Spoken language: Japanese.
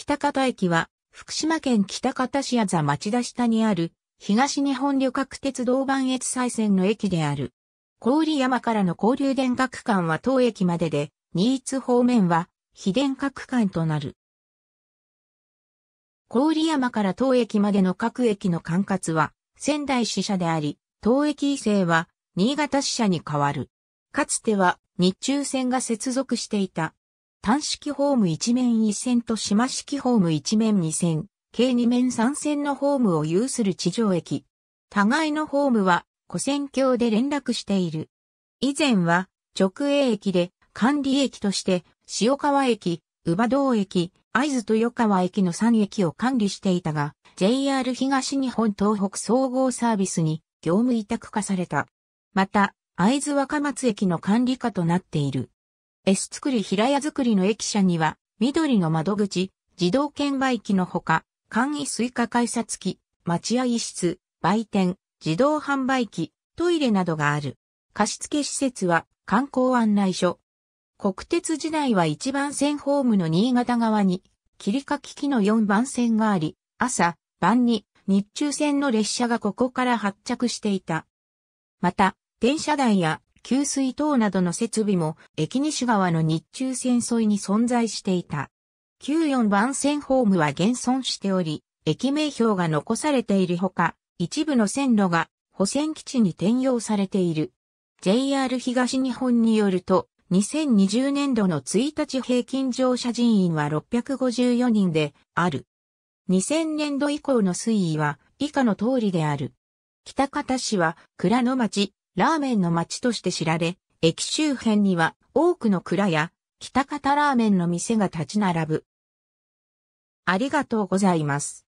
北方駅は、福島県北方市や座町田下にある、東日本旅客鉄道磐越西線の駅である。郡山からの交流電学間は当駅までで、新津方面は、非電学間となる。郡山から当駅までの各駅の管轄は、仙台支社であり、当駅異性は、新潟支社に変わる。かつては、日中線が接続していた、単式ホーム1面1線と島式ホーム1面2線、計2面3線のホームを有する地上駅。互いのホームは、古線橋で連絡している。以前は、直営駅で、管理駅として、塩川駅、宇波道駅、会津豊川駅の3駅を管理していたが、JR 東日本東北総合サービスに業務委託化された。また、会津若松駅の管理下となっている。S 作り平屋作りの駅舎には、緑の窓口、自動券売機のほか、簡易スイカ改札機、待合室、売店、自動販売機、トイレなどがある。貸付施設は観光案内所。国鉄時代は1番線ホームの新潟側に、切り欠き機の4番線があり、朝、晩に日中線の列車がここから発着していた。また、電車台や給水塔などの設備も、駅西側の日中戦争に存在していた。旧四番線ホームは現存しており、駅名標が残されているほか、一部の線路が保線基地に転用されている。JR 東日本によると、2020年度の1日平均乗車人員は654人である。2000年度以降の推移は以下の通りである。北方市は倉の町、ラーメンの街として知られ、駅周辺には多くの蔵や北方ラーメンの店が立ち並ぶ。ありがとうございます。